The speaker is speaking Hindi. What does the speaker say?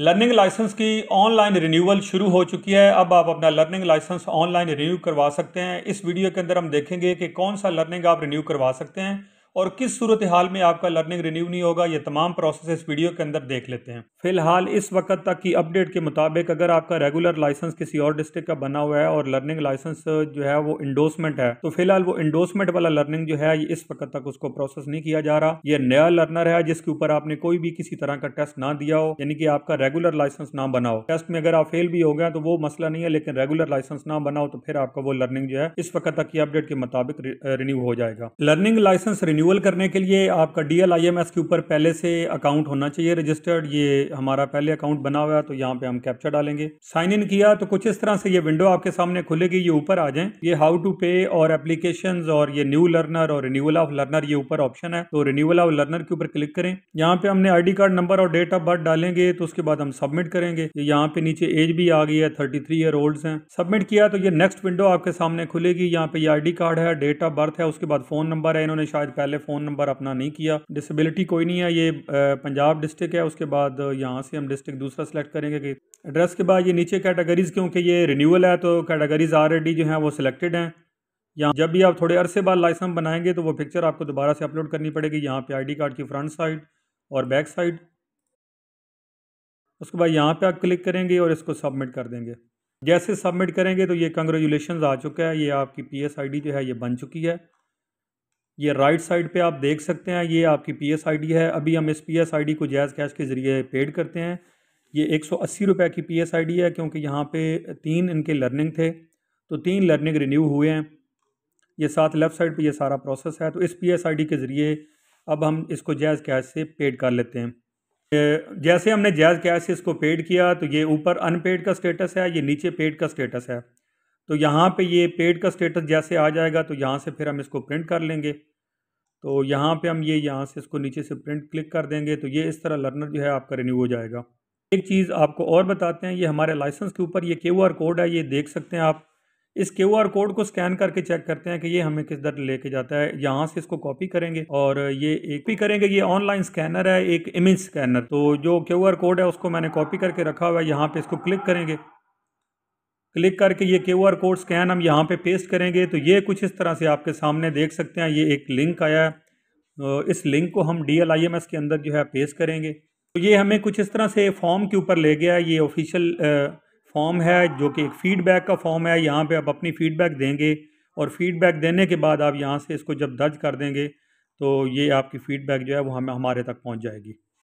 लर्निंग लाइसेंस की ऑनलाइन रिन्यूअल शुरू हो चुकी है अब आप अपना लर्निंग लाइसेंस ऑनलाइन रिन्यू करवा सकते हैं इस वीडियो के अंदर हम देखेंगे कि कौन सा लर्निंग आप रिन्यू करवा सकते हैं और किस सूरत हाल में आपका लर्निंग रिन्यू नहीं होगा ये तमाम प्रोसेस इस वीडियो के अंदर देख लेते हैं फिलहाल इस वक्त तक की अपडेट के मुताबिक अगर आपका रेगुलर लाइसेंस किसी और डिस्ट्रिक्ट का बना हुआ है और लर्निंग लाइसेंस जो है वो इंडोसमेंट है तो फिलहाल वो इंडोसमेंट वाला लर्निंग जो है इस वक्त तक उसको प्रोसेस नहीं किया जा रहा ये नया लर्नर है जिसके ऊपर आपने कोई भी किसी तरह का टेस्ट ना दिया हो यानी कि आपका रेगुलर लाइसेंस ना बनाओ टेस्ट में अगर आप फेल भी हो गए तो वो मसला नहीं है लेकिन रेगुलर लाइसेंस ना बनाओ तो फिर आपका वो लर्निंग जो है इस वक्त तक की अपडेट के मुताबिक रिन्यू हो जाएगा लर्निंग लाइसेंस रिन्यू रिन्यूअल करने के लिए आपका D L I M S के ऊपर पहले से अकाउंट होना चाहिए रजिस्टर्ड ये हमारा पहले अकाउंट बना हुआ है तो यहाँ पे हम कैप्चर डालेंगे साइन इन किया तो कुछ इस तरह से ये विंडो आपके सामने खुलेगी ये ऊपर आ जाए ये हाउ टू पे और एप्लीकेशन और ये न्यू लर्नर और रिन्यूअल ऑफ लर्नर ये ऊपर ऑप्शन है तो रिन्यूअल ऑफ लर्नर के ऊपर क्लिक करें यहाँ पे हमने आई कार्ड नंबर और डेट ऑफ बर्थ डालेंगे तो उसके बाद हम सबमिट करेंगे यहाँ पे नीचे एज भी आ गई है थर्टी थ्री ईयर ओल्ड है सबमिट किया तो ये नेक्स्ट विंडो आपके सामने खुलेगी यहाँ पे आई डी कार्ड है डेट ऑफ बर्थ है उसके बाद फोन नंबर है इन्होंने शायद पहले पहले फ़ोन नंबर अपना नहीं किया डिसेबिलिटी कोई नहीं है ये पंजाब डिस्ट्रिक्ट है उसके बाद यहाँ से हम डिस्ट्रिक्ट दूसरा सेलेक्ट करेंगे कि एड्रेस के बाद ये नीचे कैटेगरीज़ क्योंकि ये रिन्यूअल है तो कैटेगरीज़ ऑलरेडी जो हैं वो सिलेक्टेड हैं यहाँ जब भी आप थोड़े अरसे बाद लाइसेंस बनाएंगे तो वो पिक्चर आपको दोबारा से अपलोड करनी पड़ेगी यहाँ पे आईडी कार्ड की फ्रंट साइड और बैक साइड उसके बाद यहाँ पे आप क्लिक करेंगे और इसको सबमिट कर देंगे जैसे सबमिट करेंगे तो ये कंग्रेचुलेशन आ चुका है ये आपकी पी एस आई डी जो है ये बन चुकी है ये राइट साइड पे आप देख सकते हैं ये आपकी पी एस आई डी है अभी हम इस पी एस आई डी को जैज़ कैश के ज़रिए पेड करते हैं ये एक सौ अस्सी रुपये की पी एस आई डी है क्योंकि यहाँ पर तीन इनके लर्निंग थे तो तीन लर्निंग रिन्यू हुए हैं ये साथ लेफ़्ट साइड पे ये सारा प्रोसेस है तो इस पी एस आई डी के ज़रिए अब हम इसको जैज़ कैश से पेड कर लेते हैं जैसे हमने जैज़ कैश से इसको पेड किया तो ये ऊपर अनपेड का स्टेटस है ये नीचे पेड का स्टेटस है तो यहाँ पे ये पेड का स्टेटस जैसे आ जाएगा तो यहाँ से फिर हम इसको प्रिंट कर लेंगे तो यहाँ पे हम ये यहाँ से इसको नीचे से प्रिंट क्लिक कर देंगे तो ये इस तरह लर्नर जो है आपका रिन्यू हो जाएगा एक चीज़ आपको और बताते हैं ये हमारे लाइसेंस के ऊपर ये क्यू आर कोड है ये देख सकते हैं आप इस क्यू आर कोड को स्कैन करके चेक करते हैं कि ये हमें किस दर लेके जाता है यहाँ से इसको कॉपी करेंगे और ये एक भी करेंगे ये ऑनलाइन स्कैनर है एक इमेज स्कैनर तो जो क्यू आर कोड है उसको मैंने कॉपी करके रखा हुआ है यहाँ पे इसको क्लिक करेंगे क्लिक करके ये क्यू आर कोड स्कैन हम यहाँ पे पेस्ट करेंगे तो ये कुछ इस तरह से आपके सामने देख सकते हैं ये एक लिंक आया है तो इस लिंक को हम D L I M S के अंदर जो है पेस्ट करेंगे तो ये हमें कुछ इस तरह से फॉर्म के ऊपर ले गया ये ऑफिशियल फॉर्म है जो कि एक फ़ीडबैक का फॉर्म है यहाँ पे आप अपनी फ़ीडबैक देंगे और फ़ीडबैक देने के बाद आप यहाँ से इसको जब दर्ज कर देंगे तो ये आपकी फ़ीडबैक जो है वो हमें हमारे तक पहुँच जाएगी